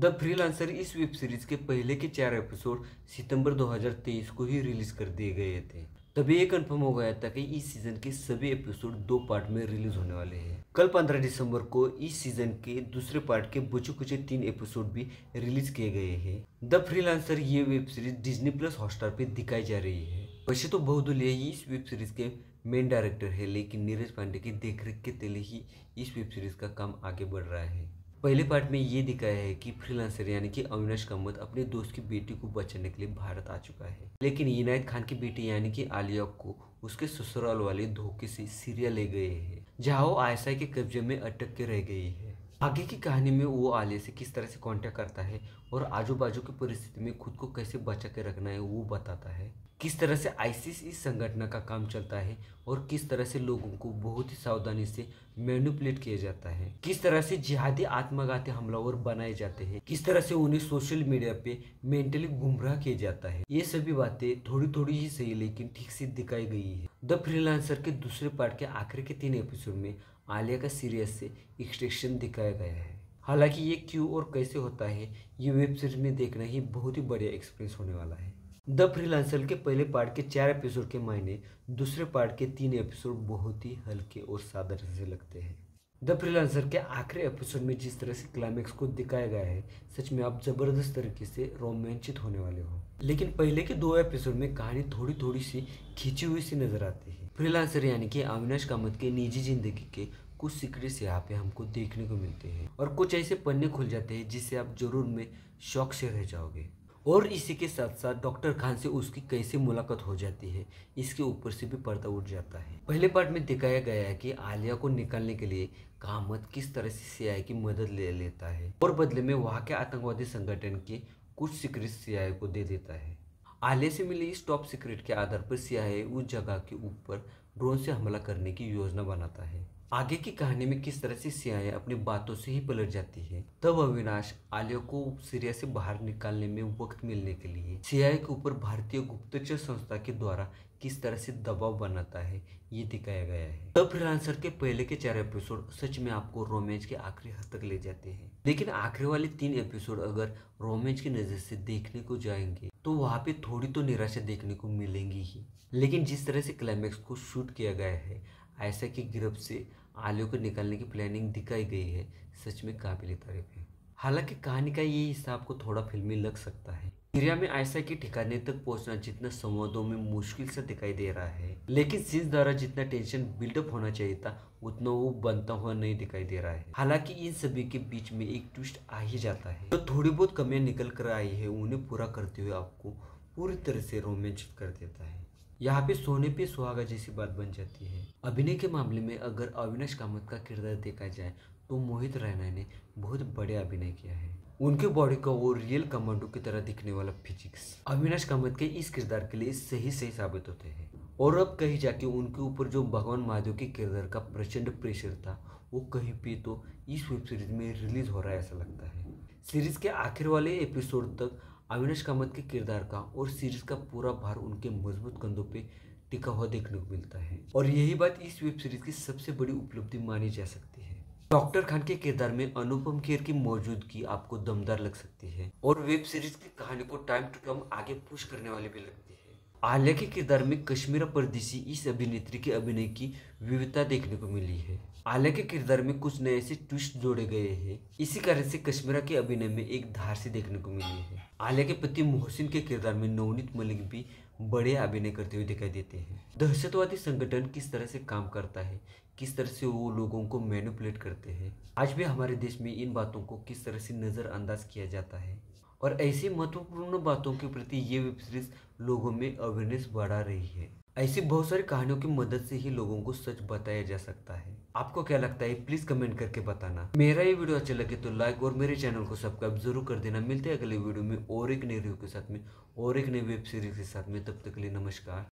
the freelancer इस web series के पहले के चार एपिसोड सितंबर 2023 को ही रिलीज कर दिए गए थे तभी ये कंफर्म हो गया था कि इस सीजन के सभी एपिसोड दो पार्ट में रिलीज होने वाले हैं कल 15 दिसंबर को इस सीजन के दूसरे पार्ट के बचे कुचे तीन एपिसोड भी रिलीज किए गए हैं द लांसर ये web series Disney plus Hotstar पे दिखाई जा रही है वैसे तो बहुदुलिया ही इस वेब सीरीज के मेन डायरेक्टर है लेकिन नीरज पांडे की देखरेख के तले ही इस वेब सीरीज का काम आगे बढ़ रहा है पहले पार्ट में ये दिखाया है कि फ्रीलांसर यानी कि अविनाश कामत अपने दोस्त की बेटी को बचाने के लिए भारत आ चुका है लेकिन इनायत खान की बेटी यानी कि आलिया को उसके ससुराल वाले धोखे से सीरिया ले गए हैं जहां वो आयसा के कब्जे में अटक के रह गई है आगे की कहानी में वो आलिया से किस तरह से कांटेक्ट करता है और आजू बाजू की परिस्थिति में खुद को कैसे बचा के रखना है वो बताता है किस तरह से आईसीस इस संगठन का काम चलता है और किस तरह से लोगों को बहुत ही सावधानी से मैनुपलेट किया जाता है किस तरह से जिहादी आत्मघाती हमलावर बनाए जाते हैं किस तरह से उन्हें सोशल मीडिया पे मेंटली गुमराह किया जाता है ये सभी बातें थोड़ी थोड़ी ही सही लेकिन ठीक से दिखाई गई है द फ्रीलांसर के दूसरे पार्ट के आखिर के तीन एपिसोड में आलिया का सीरियस से एक्सट्रेक्शन दिखाया गया है हालांकि ये क्यों और कैसे होता है ये वेब सीरीज में देखना ही बहुत ही बढ़िया एक्सपीरियंस होने वाला है द फ्रीलांसर के पहले पार्ट के चार एपिसोड के मायने दूसरे पार्ट के तीन एपिसोड बहुत ही हल्के और साधारण से लगते हैं द फ्रीलांसर के आखिरी एपिसोड में जिस तरह से क्लाइमैक्स को दिखाया गया है सच में आप जबरदस्त तरीके से रोमांचित होने वाले हो लेकिन पहले के दो एपिसोड में कहानी थोड़ी थोड़ी सी खींची हुई सी नजर आती है फ्रीलांसर यानी कि अविनाश कामत के निजी जिंदगी के कुछ सीक्रेट्स यहाँ पे हमको देखने को मिलते हैं और कुछ ऐसे पन्ने खुल जाते हैं जिससे आप जरूर में शौक से रह जाओगे और इसी के साथ साथ डॉक्टर खान से उसकी कैसे मुलाकात हो जाती है इसके ऊपर से भी पर्दा उठ जाता है पहले पार्ट में दिखाया गया है कि आलिया को निकालने के लिए कामत किस तरह से सीआई की मदद ले लेता है और बदले में वहाँ के आतंकवादी संगठन के कुछ सीक्रेट सीआई को दे देता है आले से मिली इस टॉप सीक्रेट के आधार पर सीआईए उस जगह के ऊपर ड्रोन से हमला करने की योजना बनाता है आगे की कहानी में किस तरह से सियाए अपनी बातों से ही पलट जाती है तब अविनाश आलियो को सीरिया से बाहर निकालने में वक्त मिलने के लिए सियाए के ऊपर भारतीय गुप्तचर संस्था के द्वारा किस तरह से दबाव बनाता है ये दिखाया गया है तब फ्रांसर के पहले के चार एपिसोड सच में आपको रोमांच के आखिरी हद तक ले जाते हैं लेकिन आखिरी वाले तीन एपिसोड अगर रोमांच की नजर से देखने को जाएंगे तो वहाँ पे थोड़ी तो निराशा देखने को मिलेंगी ही लेकिन जिस तरह से क्लाइमैक्स को शूट किया गया है ऐसा कि गिरफ्त से आलियों को निकालने की प्लानिंग दिखाई गई है सच में काबिल तारीफ है हालांकि कहानी का ये हिस्सा आपको थोड़ा फिल्मी लग सकता है सीरिया में ऐसा के ठिकाने तक पहुंचना जितना संवादों में मुश्किल से दिखाई दे रहा है लेकिन सिंह द्वारा जितना टेंशन बिल्डअप होना चाहिए था उतना वो बनता हुआ नहीं दिखाई दे रहा है हालांकि इन सभी के बीच में एक ट्विस्ट आ ही जाता है जो तो थोड़ी बहुत कमियां निकल कर आई है उन्हें पूरा करते हुए आपको पूरी तरह से रोमांचित कर देता है यहाँ पे सोने पे सुहागा जैसी बात बन जाती है अभिनय के मामले में अगर अविनाश कामत का किरदार देखा जाए तो मोहित रैना ने बहुत बड़े अभिनय किया है उनके बॉडी का वो रियल कमांडो की तरह दिखने वाला फिजिक्स अविनाश कामत के इस किरदार के लिए सही सही साबित होते हैं और अब कहीं जाके उनके ऊपर जो भगवान महादेव के किरदार का प्रचंड प्रेशर था वो कहीं पे तो इस वेब सीरीज में रिलीज हो रहा है ऐसा लगता है सीरीज के आखिर वाले एपिसोड तक अविनाश कामत के किरदार का और सीरीज का पूरा भार उनके मजबूत कंधों पे टिका हुआ देखने को मिलता है और यही बात इस वेब सीरीज की सबसे बड़ी उपलब्धि मानी जा सकती है डॉक्टर खान के किरदार में अनुपम खेर की मौजूदगी आपको दमदार लग सकती है और वेब सीरीज की कहानी को टाइम टू टाइम आगे पुश करने वाली भी लगती है आलिया के किरदार में कश्मीरा परदेसी इस अभिनेत्री के अभिनय की विविधता देखने को मिली है आलिया के किरदार में कुछ नए ऐसे ट्विस्ट जोड़े गए हैं इसी कारण से कश्मीरा के अभिनय में एक धार से देखने को मिली है आलिया के पति मोहसिन के किरदार में नवनीत मलिक भी बड़े अभिनय करते हुए दिखाई देते हैं दहशतवादी संगठन किस तरह से काम करता है किस तरह से वो लोगों को मैनिपुलेट करते हैं आज भी हमारे देश में इन बातों को किस तरह से नज़रअंदाज किया जाता है और ऐसी महत्वपूर्ण बातों के प्रति ये वेब सीरीज लोगों में अवेयरनेस बढ़ा रही है ऐसी बहुत सारी कहानियों की मदद से ही लोगों को सच बताया जा सकता है आपको क्या लगता है प्लीज कमेंट करके बताना मेरा ये वीडियो अच्छा लगे तो लाइक और मेरे चैनल को सब्सक्राइब जरूर कर देना मिलते हैं अगले वीडियो में और एक नई रिव्यू के साथ में और एक नई वेब सीरीज के साथ में तब तक के लिए नमस्कार